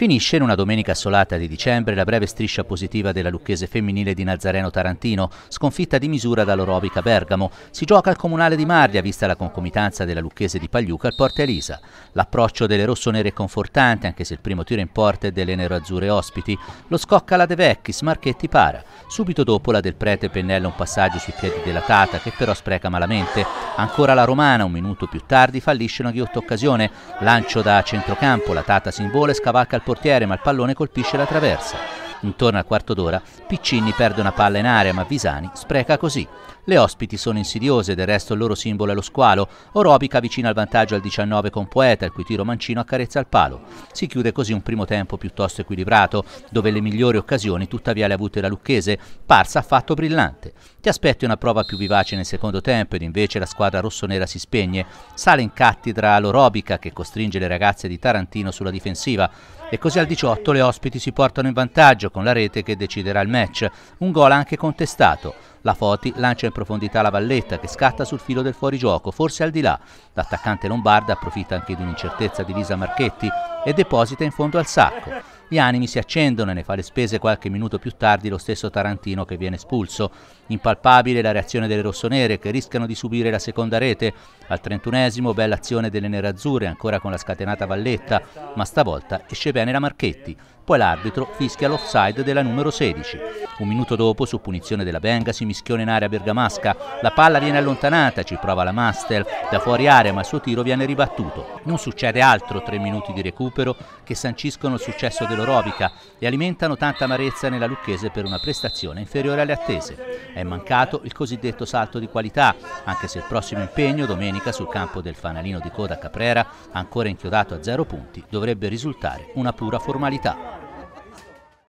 Finisce in una domenica solata di dicembre la breve striscia positiva della lucchese femminile di Nazareno Tarantino, sconfitta di misura dall'Orovica Bergamo. Si gioca al comunale di Marlia, vista la concomitanza della lucchese di Pagliuca al Porta Elisa. L'approccio delle rossonere è confortante, anche se il primo tiro in porta è delle neroazzure ospiti. Lo scocca la De Vecchis, Marchetti para. Subito dopo la del prete pennella un passaggio sui piedi della Tata, che però spreca malamente. Ancora la Romana, un minuto più tardi, fallisce una ghiotta occasione. Lancio da centrocampo, la Tata si invola e scavalca il portiere, ma il pallone colpisce la traversa. Intorno al quarto d'ora, Piccinni perde una palla in area, ma Visani spreca così. Le ospiti sono insidiose, del resto il loro simbolo è lo squalo. Orobica avvicina il vantaggio al 19 con Poeta, il cui tiro mancino accarezza il palo. Si chiude così un primo tempo piuttosto equilibrato, dove le migliori occasioni tuttavia le ha avute la Lucchese, parsa affatto brillante. Ti aspetti una prova più vivace nel secondo tempo ed invece la squadra rossonera si spegne. Sale in cattedra l'Orobica che costringe le ragazze di Tarantino sulla difensiva e così al 18 le ospiti si portano in vantaggio con la rete che deciderà il match. Un gol anche contestato. La Foti lancia in profondità la valletta che scatta sul filo del fuorigioco, forse al di là. L'attaccante lombarda approfitta anche di un'incertezza di Lisa Marchetti e deposita in fondo al sacco. Gli animi si accendono e ne fa le spese qualche minuto più tardi lo stesso Tarantino che viene espulso. Impalpabile la reazione delle rossonere che rischiano di subire la seconda rete. Al trentunesimo bella azione delle nerazzurre ancora con la scatenata Valletta, ma stavolta esce bene la Marchetti. Poi l'arbitro fischia l'offside della numero 16. Un minuto dopo, su punizione della Benga, si mischiona in area bergamasca. La palla viene allontanata, ci prova la Mastel. Da fuori area, ma il suo tiro viene ribattuto. Non succede altro, tre minuti di recupero che sanciscono il successo dell'Orobica e alimentano tanta amarezza nella Lucchese per una prestazione inferiore alle attese. È mancato il cosiddetto salto di qualità, anche se il prossimo impegno, domenica sul campo del fanalino di coda Caprera, ancora inchiodato a zero punti, dovrebbe risultare una pura formalità.